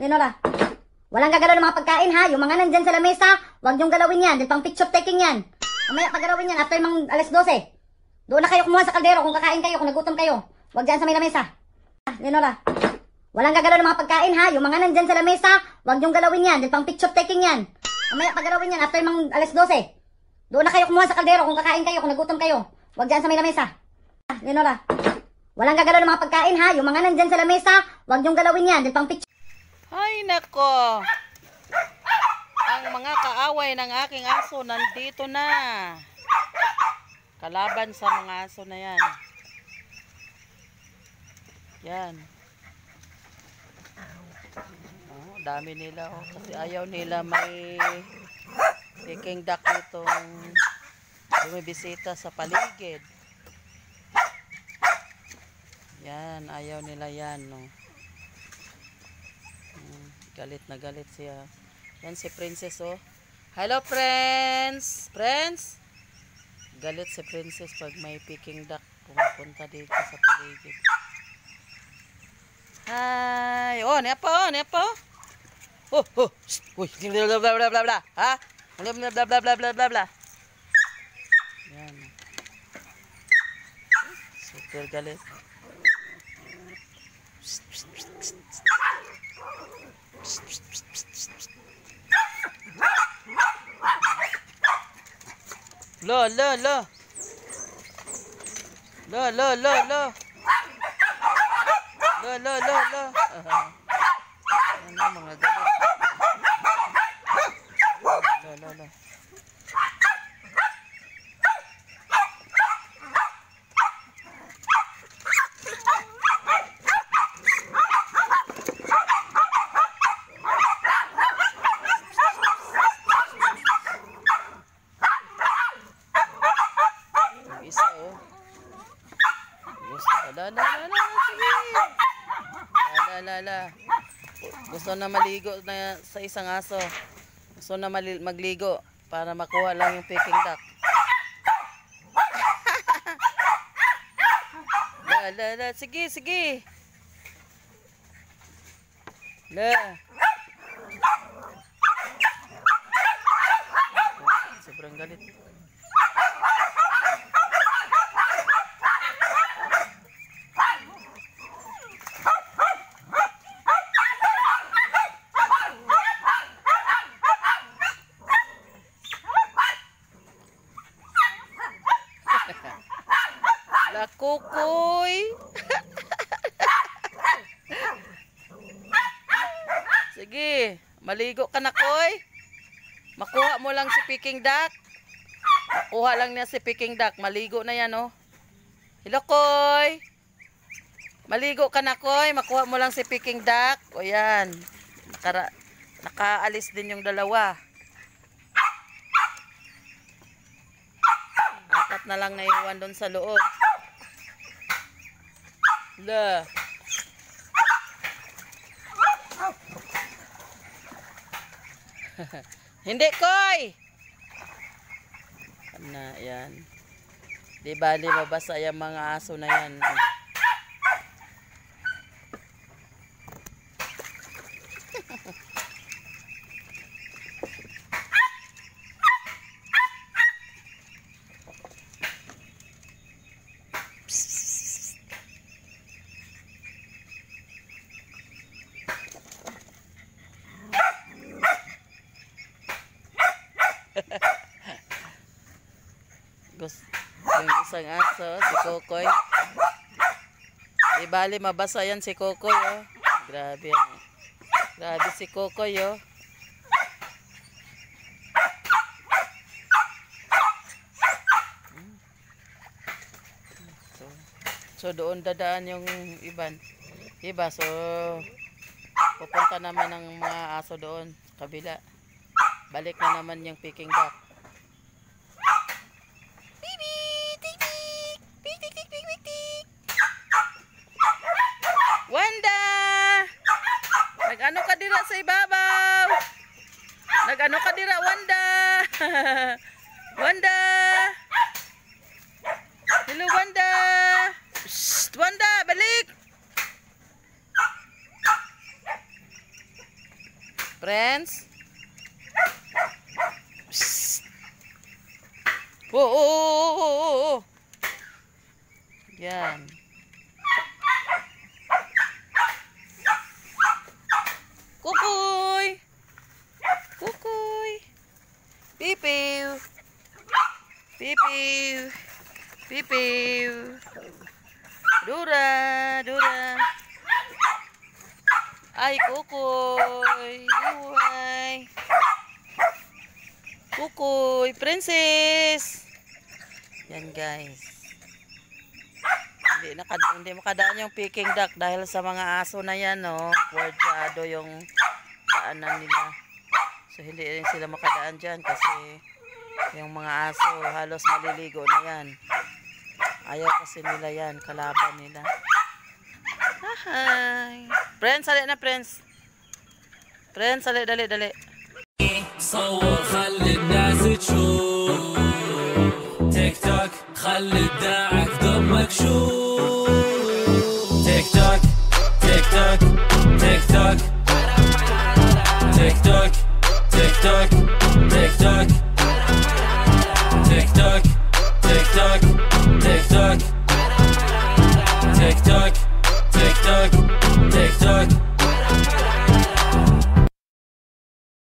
Lenora. Walang gagalaw ng mga pagkain ha. Yung mga nandyan sa lamesa, huwag niyong galawin yan. Dahil pang picture taking yan. Mamaya pagalawin yan after mang alas 12. Doon na kayo kumuha sa kaldero kung kakain kayo, kung nagutom kayo. Huwag dyan sa may lamesa. Ah, Lenora. Walang gagalaw ng mga pagkain ha. Yung mga nandyan sa lamesa, huwag niyong galawin yan. Dahil pang picture taking yan. Mamaya pagalawin yan after mang alas 12. Doon na kayo kumuha sa kaldero kung kakain kayo, kung nagutom kayo. Huwag dyan sa may lamesa. Ah, Lenora. Walang gagalaw ng mga pagkain ha. Yung mga nandyan sa lamesa, huwag niyong galawin yan. Dahil pang picture ay, nako. Ang mga kaaway ng aking aso nandito na. Kalaban sa mga aso na yan. Yan. Oh, dami nila. Oh, kasi ayaw nila may peking duck itong bumibisita sa paligid. Yan, ayaw nila yan. No. Oh. Galit na galit siya. Yan si Princess oh. Hello friends! Friends! Galit si Princess pag may picking duck pumupunta dito sa paligid. Hi! Oh, nepo pa oh, niya oh. Oh, Shh. Uy, bla bla bla bla Ha? Bla bla bla bla bla bla bla. Yan. Super galit. Lo, lo, lo. Lo, lo, lo, lo. Lo, lo, lo, lo. Ano mga galit? Lo, lo, lo. la la la sige. la la la. Gusto na maligo na sa isang aso. Gusto na magligo para makuha lang yung peking duck. La la la sige, sige. Ala. Sobrang galit. La kukoy. Sige, maligo ka na koy. Makuha mo lang si Peking Duck. Kuha lang niya si Peking Duck. Maligo na yan oh. Hello koy. Maligo ka na koy. Makuha mo lang si Peking Duck. O yan. Nakara nakaalis din yung dalawa. na lang na iwan doon sa loob. The. Hindi, koy! Na, yan. Di ba, di mabasa yung mga aso na yan. Gus yung isang aso, si Kokoy. Di bali, mabasa yan si Kokoy, oh. Grabe yan. Oh. Grabe si Kokoy, oh. So, so doon dadaan yung iban. Iba, so pupunta naman ng mga aso doon, kabila. Balik na naman yung picking back. na sa ibabaw. Nagano ka dira Wanda. Wanda. Hello Wanda. Psst, Wanda, balik. Friends. Psst. Oh, oh, oh, oh, oh. Yan. Kukuy. Kukuy. Pipiu. Pipiu. Pipiu. Dura, Dura. Ay, kukuy. Iway. Kukuy, princess. Yan guys. hindi, naka, hindi makadaan yung picking duck dahil sa mga aso na yan, no? Kwardyado yung daanan nila. So, hindi rin sila makadaan dyan kasi yung mga aso halos maliligo na yan. Ayaw kasi nila yan, kalaban nila. Hi! Friends, sali na, friends. Friends, sali, dali, dali. صور خل الناس تشوف تيك توك خل الداعك دمك شوف